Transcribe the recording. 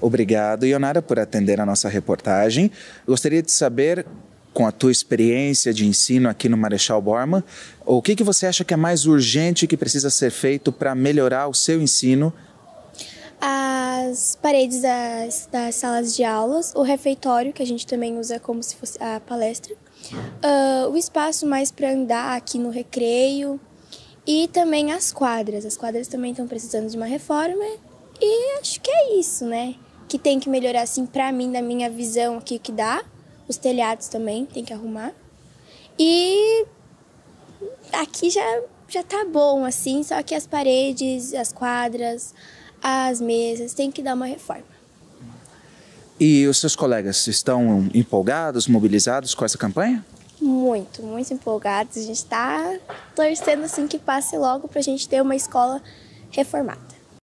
Obrigado, Ionara, por atender a nossa reportagem. Gostaria de saber, com a tua experiência de ensino aqui no Marechal Borma, o que, que você acha que é mais urgente que precisa ser feito para melhorar o seu ensino? As paredes das, das, salas de aulas, o refeitório, que a gente também usa como se fosse a palestra, uh, o espaço mais para andar aqui no recreio e também as quadras. As quadras também estão precisando de uma reforma e acho que é isso, né? que tem que melhorar, assim, pra mim, na minha visão aqui que dá. Os telhados também tem que arrumar. E aqui já, já tá bom, assim, só que as paredes, as quadras, as mesas, tem que dar uma reforma. E os seus colegas estão empolgados, mobilizados com essa campanha? Muito, muito empolgados. A gente está torcendo assim que passe logo para a gente ter uma escola reformada.